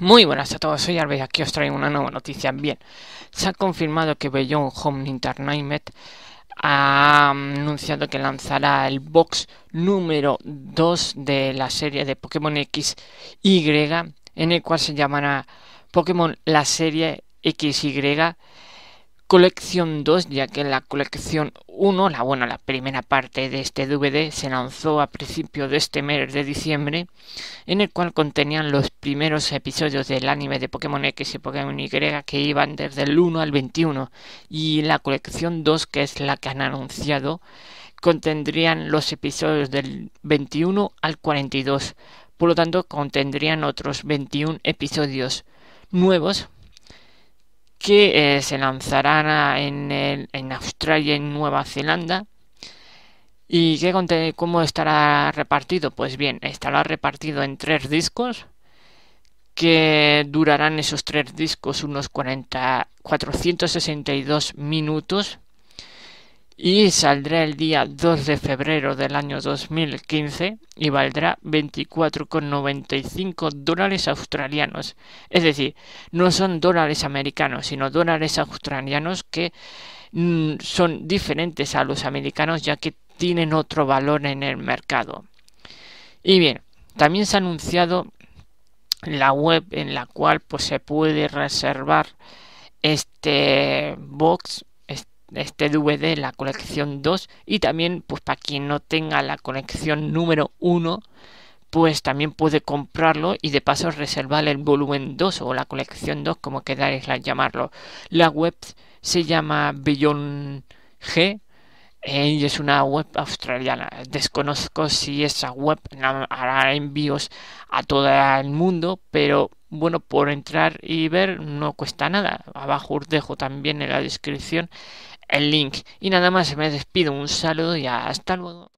Muy buenas a todos, soy y aquí os traigo una nueva noticia. Bien, se ha confirmado que Beyond Home Entertainment ha anunciado que lanzará el box número 2 de la serie de Pokémon Y en el cual se llamará Pokémon la serie XY colección 2, ya que la colección 1, la buena, la primera parte de este DVD, se lanzó a principios de este mes de diciembre, en el cual contenían los primeros episodios del anime de Pokémon X y Pokémon Y que iban desde el 1 al 21, y la colección 2, que es la que han anunciado, contendrían los episodios del 21 al 42, por lo tanto contendrían otros 21 episodios nuevos que eh, se lanzarán en, Australia y en Nueva Zelanda. ¿Y qué, cómo estará repartido? Pues bien, estará repartido en tres discos que durarán esos tres discos unos 40, 462 minutos y saldrá el día 2 de febrero del año 2015 y valdrá 24,95 dólares australianos. Es decir, no son dólares americanos, sino dólares australianos que mm, son diferentes a los americanos ya que tienen otro valor en el mercado. Y bien, también se ha anunciado la web en la cual pues, se puede reservar este box este DVD, la colección 2, y también pues para quien no tenga la colección número 1, pues también puede comprarlo y de paso reservar el volumen 2 o la colección 2, como queráis llamarlo. La web se llama Beyond G, eh, y es una web australiana. Desconozco si esa web hará envíos a todo el mundo, pero bueno, por entrar y ver no cuesta nada. Abajo os dejo también en la descripción el link. Y nada más, me despido, un saludo y hasta luego.